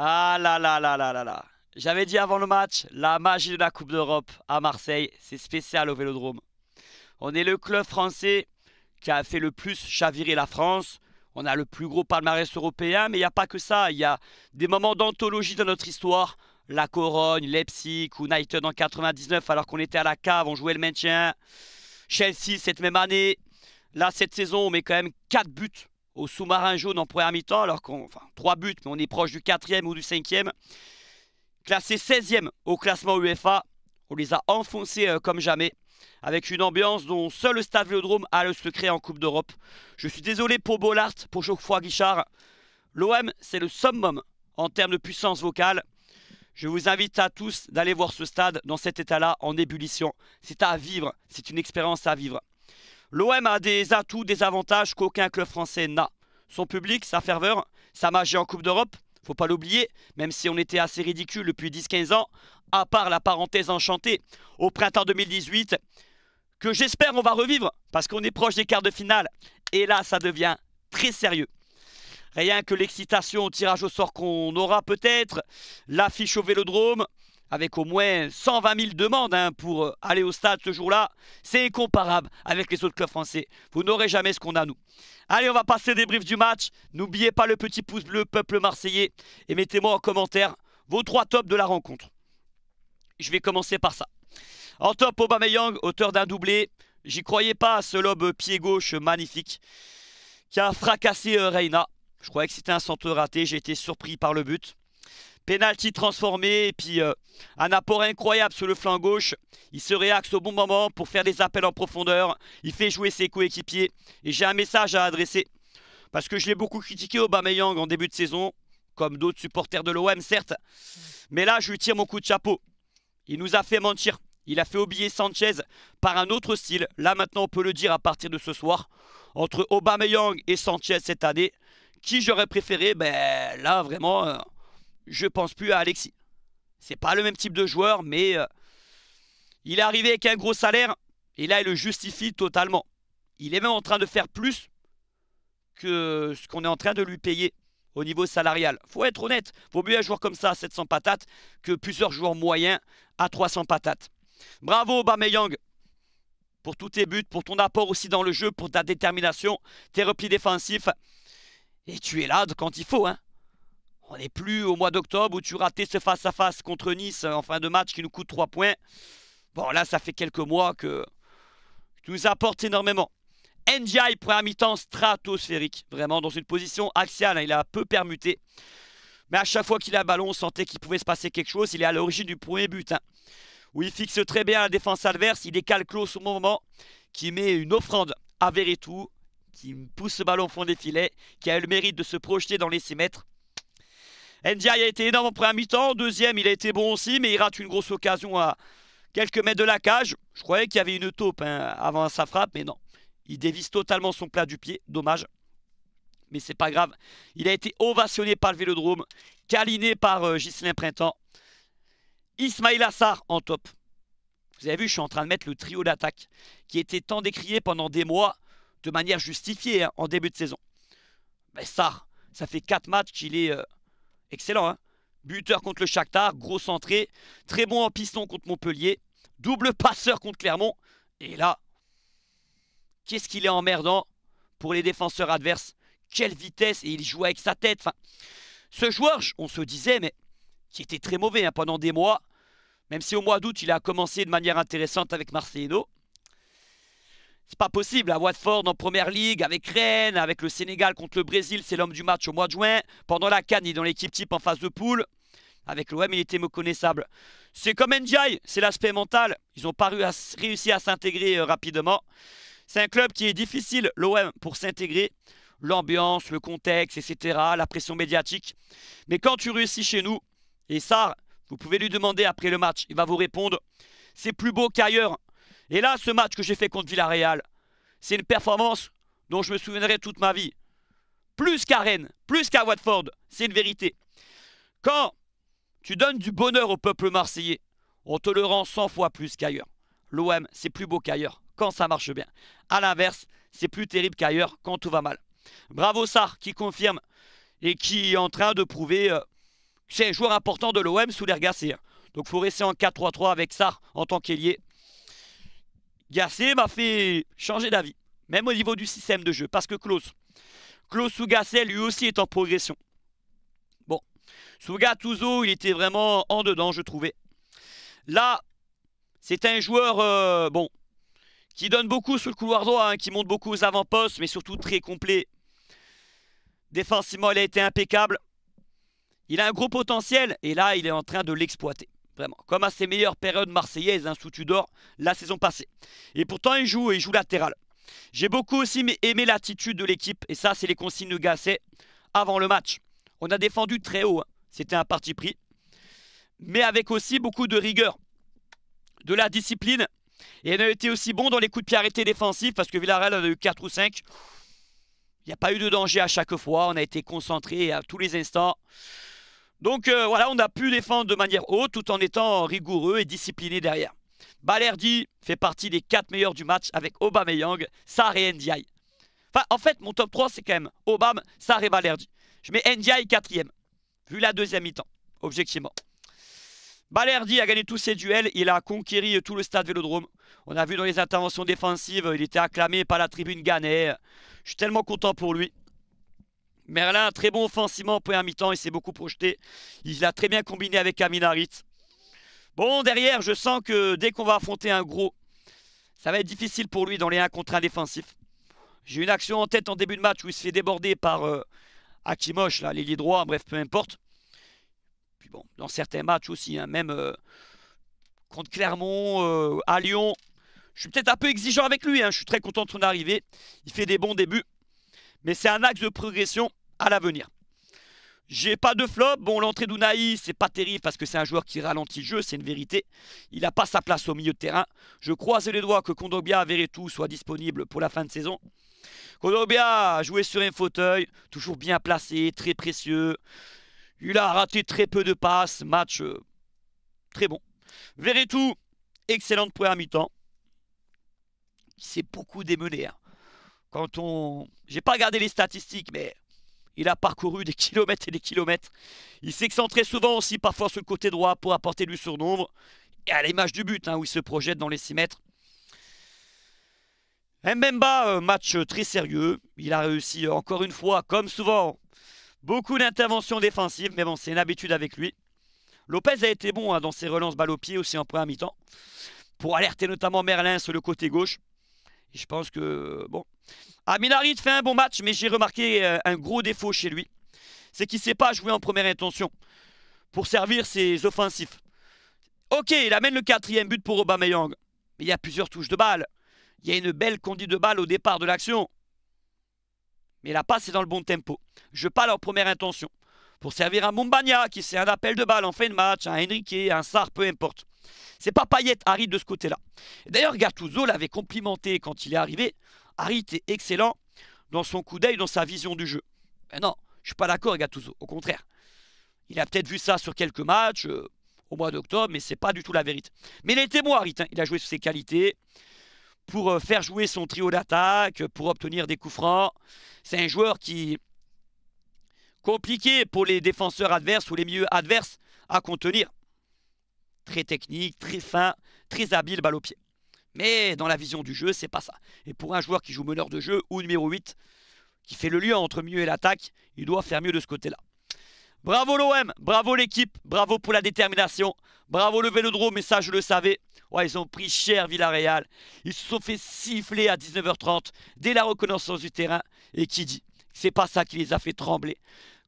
Ah là là là là là là. J'avais dit avant le match, la magie de la Coupe d'Europe à Marseille, c'est spécial au Vélodrome. On est le club français qui a fait le plus chavirer la France. On a le plus gros palmarès européen, mais il n'y a pas que ça. Il y a des moments d'anthologie dans notre histoire. La Corogne, Leipzig, United en 99, alors qu'on était à la cave, on jouait le maintien. Chelsea cette même année. Là, cette saison, on met quand même 4 buts au sous-marin jaune en première mi-temps, alors qu'on. Enfin, trois buts, mais on est proche du quatrième ou du cinquième. Classé 16e au classement UEFA. On les a enfoncés euh, comme jamais, avec une ambiance dont seul le Stade Vélodrome a le secret en Coupe d'Europe. Je suis désolé pour Bollard, pour Geoffroy Guichard. L'OM, c'est le summum en termes de puissance vocale. Je vous invite à tous d'aller voir ce stade dans cet état-là, en ébullition. C'est à vivre, c'est une expérience à vivre. L'OM a des atouts, des avantages qu'aucun club français n'a. Son public, sa ferveur, sa magie en Coupe d'Europe, faut pas l'oublier, même si on était assez ridicule depuis 10-15 ans, à part la parenthèse enchantée au printemps 2018, que j'espère on va revivre, parce qu'on est proche des quarts de finale. Et là, ça devient très sérieux. Rien que l'excitation au tirage au sort qu'on aura peut-être, l'affiche au vélodrome, avec au moins 120 000 demandes hein, pour euh, aller au stade ce jour-là, c'est incomparable avec les autres clubs français. Vous n'aurez jamais ce qu'on a, nous. Allez, on va passer des briefs du match. N'oubliez pas le petit pouce bleu, peuple marseillais, et mettez-moi en commentaire vos trois tops de la rencontre. Je vais commencer par ça. En top, Aubameyang, auteur d'un doublé. J'y croyais pas à ce lobe pied gauche magnifique qui a fracassé euh, Reina. Je croyais que c'était un centre raté, j'ai été surpris par le but. Penalty transformé et puis euh, un apport incroyable sur le flanc gauche. Il se réaxe au bon moment pour faire des appels en profondeur. Il fait jouer ses coéquipiers. Et j'ai un message à adresser. Parce que je l'ai beaucoup critiqué Aubameyang en début de saison, comme d'autres supporters de l'OM certes. Mais là, je lui tire mon coup de chapeau. Il nous a fait mentir. Il a fait oublier Sanchez par un autre style. Là maintenant, on peut le dire à partir de ce soir. Entre Aubameyang et Sanchez cette année, qui j'aurais préféré Ben là, vraiment... Euh, je pense plus à Alexis. C'est pas le même type de joueur, mais euh, il est arrivé avec un gros salaire et là il le justifie totalement. Il est même en train de faire plus que ce qu'on est en train de lui payer au niveau salarial. Faut être honnête, vaut mieux un joueur comme ça à 700 patates que plusieurs joueurs moyens à 300 patates. Bravo Aubameyang pour tous tes buts, pour ton apport aussi dans le jeu, pour ta détermination, tes replis défensifs. Et tu es là quand il faut. Hein. On n'est plus au mois d'octobre où tu ratais ce face-à-face contre Nice en fin de match qui nous coûte 3 points. Bon, là, ça fait quelques mois que tu nous apportes énormément. NGI, première mi-temps stratosphérique. Vraiment, dans une position axiale, hein, il a peu permuté. Mais à chaque fois qu'il a le ballon, on sentait qu'il pouvait se passer quelque chose. Il est à l'origine du premier but. Hein. où il fixe très bien la défense adverse. Il décale close au moment qui met une offrande à Veretout. Qui pousse ce ballon au fond des filets. Qui a eu le mérite de se projeter dans les 6 mètres. Ndiaye a été énorme en première mi-temps. Deuxième, il a été bon aussi, mais il rate une grosse occasion à quelques mètres de la cage. Je croyais qu'il y avait une taupe hein, avant sa frappe, mais non. Il dévisse totalement son plat du pied. Dommage. Mais c'est pas grave. Il a été ovationné par le Vélodrome, câliné par euh, Printemps. Ismail Assar en top. Vous avez vu, je suis en train de mettre le trio d'attaque qui était tant décrié pendant des mois de manière justifiée hein, en début de saison. Mais ben, Sar, ça fait 4 matchs qu'il est euh, Excellent, hein. Buteur contre le Shakhtar, grosse entrée. Très bon en piston contre Montpellier. Double passeur contre Clermont. Et là, qu'est-ce qu'il est emmerdant pour les défenseurs adverses. Quelle vitesse Et il joue avec sa tête. Enfin, ce joueur, on se disait, mais qui était très mauvais hein, pendant des mois. Même si au mois d'août, il a commencé de manière intéressante avec Marcelino. C'est pas possible à Watford en première ligue, avec Rennes, avec le Sénégal contre le Brésil, c'est l'homme du match au mois de juin. Pendant la Cannes, il est dans l'équipe type en phase de poule. Avec l'OM, il était méconnaissable. C'est comme NJI, c'est l'aspect mental. Ils ont pas réussi à s'intégrer euh, rapidement. C'est un club qui est difficile, l'OM, pour s'intégrer. L'ambiance, le contexte, etc., la pression médiatique. Mais quand tu réussis chez nous, et ça, vous pouvez lui demander après le match, il va vous répondre, c'est plus beau qu'ailleurs. Et là, ce match que j'ai fait contre Villarreal, c'est une performance dont je me souviendrai toute ma vie. Plus qu'à Rennes, plus qu'à Watford, c'est une vérité. Quand tu donnes du bonheur au peuple marseillais, on te le rend 100 fois plus qu'ailleurs. L'OM, c'est plus beau qu'ailleurs, quand ça marche bien. A l'inverse, c'est plus terrible qu'ailleurs, quand tout va mal. Bravo Sar, qui confirme et qui est en train de prouver euh, que c'est un joueur important de l'OM sous l'air gassé. Hein. Donc faut rester en 4-3-3 avec Sar en tant qu'ailier. Gasset m'a fait changer d'avis, même au niveau du système de jeu, parce que Klaus, Klaus ou lui aussi est en progression. Bon, Suga il était vraiment en dedans, je trouvais. Là, c'est un joueur, euh, bon, qui donne beaucoup sur le couloir droit, hein, qui monte beaucoup aux avant-postes, mais surtout très complet. Défensivement, il a été impeccable. Il a un gros potentiel, et là, il est en train de l'exploiter. Comme à ses meilleures périodes marseillaises un hein, sous Tudor la saison passée. Et pourtant, il joue, il joue latéral. J'ai beaucoup aussi aimé l'attitude de l'équipe. Et ça, c'est les consignes de Gasset avant le match. On a défendu très haut. Hein. C'était un parti pris. Mais avec aussi beaucoup de rigueur, de la discipline. Et on a été aussi bon dans les coups de pied arrêtés défensifs parce que Villarreal en a eu 4 ou 5. Il n'y a pas eu de danger à chaque fois. On a été concentré à tous les instants. Donc euh, voilà, on a pu défendre de manière haute tout en étant rigoureux et discipliné derrière. Balerdi fait partie des 4 meilleurs du match avec Aubameyang, Sarr et Ndiaye. Enfin, en fait, mon top 3, c'est quand même Obama, Sarr et Balerdi. Je mets Ndiaye quatrième, vu la deuxième mi-temps, objectivement. Balerdi a gagné tous ses duels, il a conquis tout le stade Vélodrome. On a vu dans les interventions défensives, il était acclamé par la tribune Gannet. Je suis tellement content pour lui. Merlin, très bon offensivement pour un mi-temps, il s'est beaucoup projeté. Il a très bien combiné avec Aminarit. Bon, derrière, je sens que dès qu'on va affronter un gros, ça va être difficile pour lui dans les 1 contre 1 défensifs. J'ai une action en tête en début de match où il se fait déborder par euh, Akimoche, là, l'ailier droit, bref, peu importe. Puis bon, dans certains matchs aussi, hein, même euh, contre Clermont, euh, à Lyon, je suis peut-être un peu exigeant avec lui, hein. je suis très content de son arrivée. Il fait des bons débuts, mais c'est un axe de progression à l'avenir. J'ai pas de flop. Bon, l'entrée d'Ounaï, c'est pas terrible parce que c'est un joueur qui ralentit le jeu, c'est une vérité. Il n'a pas sa place au milieu de terrain. Je croise les doigts que Kondogbia Veretout soit disponible pour la fin de saison. Kondogbia a joué sur un fauteuil, toujours bien placé, très précieux. Il a raté très peu de passes, match euh, très bon. Veretout, excellente première mi-temps. Il s'est beaucoup démené. Hein. Quand on... J'ai pas regardé les statistiques, mais il a parcouru des kilomètres et des kilomètres. Il s'excentrait souvent aussi, parfois sur le côté droit, pour apporter du surnombre. Et à l'image du but, hein, où il se projette dans les 6 mètres. Mbemba, euh, match très sérieux. Il a réussi euh, encore une fois, comme souvent, beaucoup d'interventions défensives. Mais bon, c'est une habitude avec lui. Lopez a été bon hein, dans ses relances balle au pied aussi en première mi-temps. Pour alerter notamment Merlin sur le côté gauche. je pense que, bon, Aminarit ah, fait un bon match, mais j'ai remarqué euh, un gros défaut chez lui. C'est qu'il ne sait pas jouer en première intention pour servir ses offensifs. Ok, il amène le quatrième but pour Aubameyang. Mais il y a plusieurs touches de balle. Il y a une belle conduite de balle au départ de l'action. Mais la passe est dans le bon tempo. Je parle en première intention. Pour servir à Mumbania qui c'est un appel de balle en fin de match, un Henrique, un Sar, peu importe. C'est pas Payet Harry de ce côté-là. D'ailleurs, Gattuso l'avait complimenté quand il est arrivé Harit est excellent dans son coup d'œil, dans sa vision du jeu. non, je suis pas d'accord avec Gattuso, au contraire. Il a peut-être vu ça sur quelques matchs euh, au mois d'octobre, mais c'est pas du tout la vérité. Mais il était bon Harit, il a joué sur ses qualités pour euh, faire jouer son trio d'attaque, pour obtenir des coups francs. C'est un joueur qui compliqué pour les défenseurs adverses ou les milieux adverses à contenir. Très technique, très fin, très habile balle au pied. Mais dans la vision du jeu, c'est pas ça. Et pour un joueur qui joue meneur de jeu ou numéro 8, qui fait le lien entre mieux et l'attaque, il doit faire mieux de ce côté-là. Bravo l'OM, bravo l'équipe, bravo pour la détermination, bravo le Vélodrome, mais ça je le savais. ils ont pris cher Villarreal. Ils se sont fait siffler à 19h30 dès la reconnaissance du terrain. Et qui dit C'est pas ça qui les a fait trembler.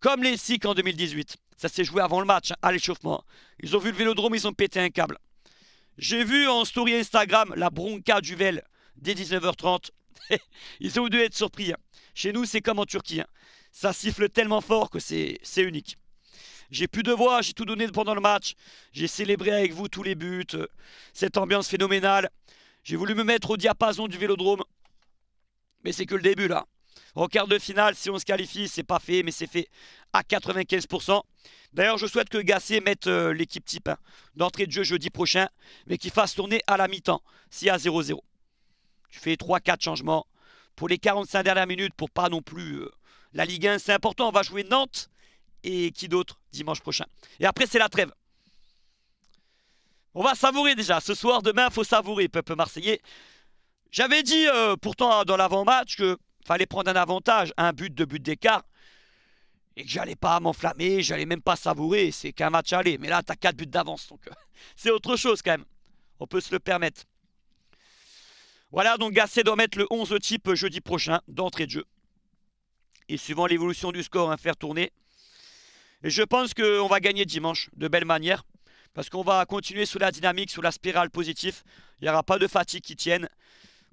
Comme les SIC en 2018. Ça s'est joué avant le match, hein, à l'échauffement. Ils ont vu le vélodrome, ils ont pété un câble. J'ai vu en story Instagram la bronca du Vel dès 19h30. Ils ont dû être surpris. Hein. Chez nous, c'est comme en Turquie. Hein. Ça siffle tellement fort que c'est unique. J'ai plus de voix, j'ai tout donné pendant le match. J'ai célébré avec vous tous les buts, cette ambiance phénoménale. J'ai voulu me mettre au diapason du vélodrome. Mais c'est que le début là. En quart de finale, si on se qualifie, c'est pas fait, mais c'est fait à 95%. D'ailleurs, je souhaite que Gassé mette euh, l'équipe type hein, d'entrée de jeu jeudi prochain, mais qu'il fasse tourner à la mi-temps, si à 0-0. Tu fais 3-4 changements pour les 45 dernières minutes, pour pas non plus... Euh, la Ligue 1, c'est important, on va jouer Nantes et qui d'autre dimanche prochain. Et après, c'est la trêve. On va savourer déjà. Ce soir, demain, il faut savourer, peuple marseillais. J'avais dit euh, pourtant dans l'avant-match que fallait prendre un avantage, un but, de buts d'écart, et que j'allais pas m'enflammer, j'allais même pas savourer, c'est qu'un match aller. Mais là, tu as quatre buts d'avance, donc c'est autre chose quand même. On peut se le permettre. Voilà, donc Gasset doit mettre le 11 type jeudi prochain d'entrée de jeu. Et suivant l'évolution du score, un hein, faire tourner. Et je pense qu'on va gagner dimanche de belle manière. Parce qu'on va continuer sous la dynamique, sous la spirale positive. Il n'y aura pas de fatigue qui tienne.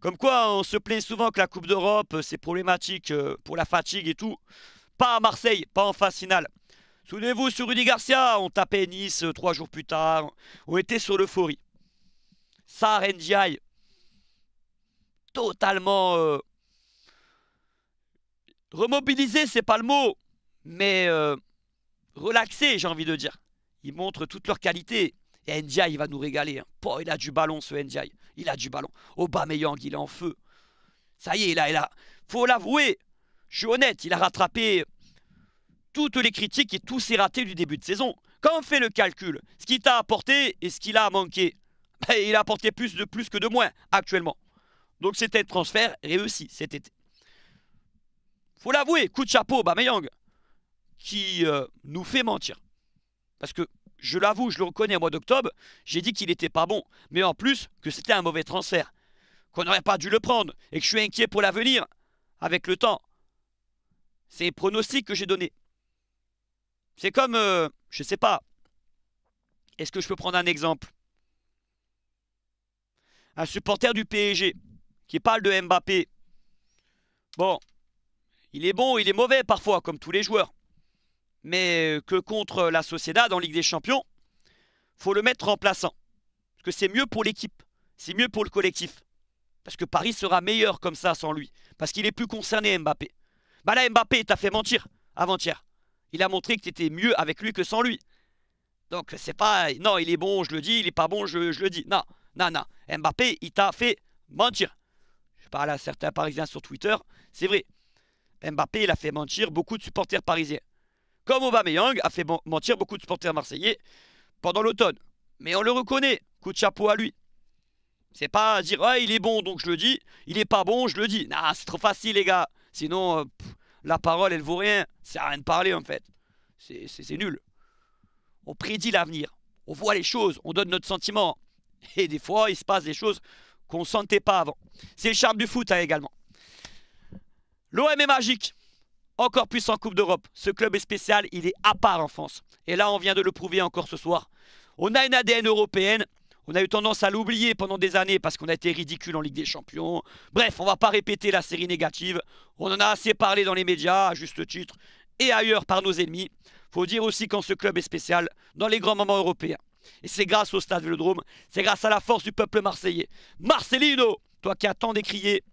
Comme quoi, on se plaint souvent que la Coupe d'Europe, euh, c'est problématique euh, pour la fatigue et tout. Pas à Marseille, pas en phase finale. Souvenez-vous, sur Rudy Garcia, on tapait Nice euh, trois jours plus tard. On était sur l'euphorie. Sar Ndiaye, totalement remobilisé, c'est pas le mot, mais relaxé, j'ai envie de dire. Ils montrent toutes leurs qualités. Ndiaye, il va nous régaler. Hein. il a du ballon, ce Ndiaye. Il a du ballon. Aubameyang, il est en feu. Ça y est, là, il a... Faut l'avouer. Je suis honnête, il a rattrapé toutes les critiques et tous ses ratés du début de saison. Quand on fait le calcul, ce qu'il t'a apporté et ce qu'il a manqué, ben, il a apporté plus de plus que de moins actuellement. Donc c'était un transfert réussi cet été. Faut l'avouer, coup de chapeau, Bamayang, qui euh, nous fait mentir. Parce que je l'avoue, je le reconnais au mois d'octobre, j'ai dit qu'il n'était pas bon, mais en plus que c'était un mauvais transfert, qu'on n'aurait pas dû le prendre, et que je suis inquiet pour l'avenir, avec le temps. C'est pronostics pronostic que j'ai donné. C'est comme, euh, je ne sais pas, est-ce que je peux prendre un exemple Un supporter du PSG qui parle de Mbappé. Bon, il est bon, il est mauvais parfois, comme tous les joueurs mais que contre la Sociedad dans Ligue des Champions, faut le mettre en remplaçant. Parce que c'est mieux pour l'équipe, c'est mieux pour le collectif. Parce que Paris sera meilleur comme ça sans lui. Parce qu'il est plus concerné Mbappé. Bah là Mbappé t'a fait mentir avant-hier. Il a montré que t'étais mieux avec lui que sans lui. Donc c'est pas, non il est bon je le dis, il est pas bon je, je le dis. Non, non, non. Mbappé il t'a fait mentir. Je parle à certains Parisiens sur Twitter, c'est vrai. Mbappé il a fait mentir beaucoup de supporters parisiens. Comme Aubameyang a fait mentir beaucoup de supporters marseillais pendant l'automne. Mais on le reconnaît, coup de chapeau à lui. C'est pas dire ah, il est bon donc je le dis, il est pas bon je le dis. Nah, c'est trop facile les gars. Sinon euh, la parole elle vaut rien, c'est à rien de parler en fait. C'est nul. On prédit l'avenir, on voit les choses, on donne notre sentiment. Et des fois il se passe des choses qu'on sentait pas avant. C'est le charme du foot hein, également. L'OM est magique encore plus en Coupe d'Europe. Ce club est spécial, il est à part en France. Et là, on vient de le prouver encore ce soir. On a une ADN européenne. On a eu tendance à l'oublier pendant des années parce qu'on a été ridicule en Ligue des Champions. Bref, on va pas répéter la série négative. On en a assez parlé dans les médias, à juste titre, et ailleurs par nos ennemis. Faut dire aussi quand ce club est spécial dans les grands moments européens. Et c'est grâce au Stade Vélodrome, c'est grâce à la force du peuple marseillais. Marcelino, toi qui as tant décrié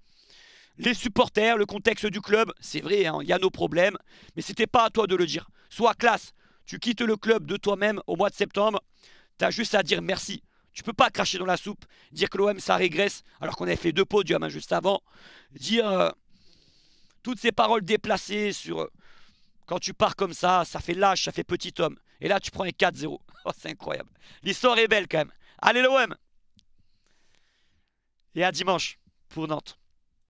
les supporters, le contexte du club. C'est vrai, hein, il y a nos problèmes, mais c'était pas à toi de le dire. Sois classe, tu quittes le club de toi-même au mois de septembre, Tu as juste à dire merci. Tu peux pas cracher dans la soupe, dire que l'OM ça régresse alors qu'on avait fait deux podiums hein, juste avant, dire euh, toutes ces paroles déplacées sur euh, quand tu pars comme ça, ça fait lâche, ça fait petit homme. Et là tu prends un 4-0. Oh, c'est incroyable. L'histoire est belle quand même. Allez l'OM Et à dimanche pour Nantes.